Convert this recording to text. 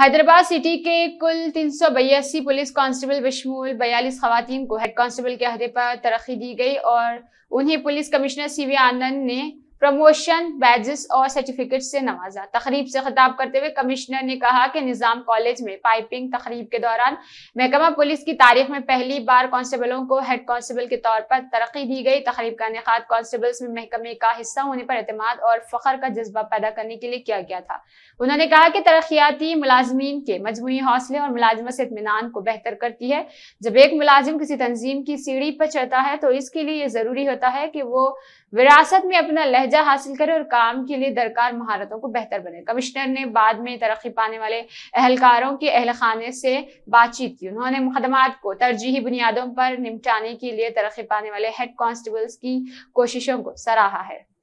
Hyderabad city के कुल तीन सौ बयासी पुलिस कांस्टेबल बशमूल बयालीस खातन को हेड कांस्टेबल के अहदे पर तरक्की दी गई और उन्हें police commissioner C V Anand ने प्रमोशन बैजेस और सर्टिफिकेट से नवाजा तकरीब से खिताब करते हुए कमिश्नर ने कहा कि निज़ाम कॉलेज में पाइपिंग तकरीब के दौरान महकमा पुलिस की तारीख में पहली बार कांस्टेबलों को हेड कांस्टेबल के तौर पर तरक्की दी गई तकरीब का इनका कांस्टेबल्स में महकमे का हिस्सा होने पर अतमाद और फ़खर का जज्बा पैदा करने के लिए किया गया था उन्होंने कहा कि तरक्याती मुलाजमीन के मजमू हौसले और मुलाजमत से इतमान को बेहतर करती है जब एक मुलाजिम किसी तंजीम की सीढ़ी पर चढ़ता है तो इसके लिए ज़रूरी होता है कि वो विरासत में अपना लहजा हासिल करें और काम के लिए दरकार महारतों को बेहतर बने कमिश्नर ने बाद में तरक्की पाने वाले अहलकारों के अहल खाने से बातचीत की उन्होंने मुकदमा को तरजीही बुनियादों पर निपटाने के लिए तरक्की पाने वाले हेड कांस्टेबल्स की कोशिशों को सराहा है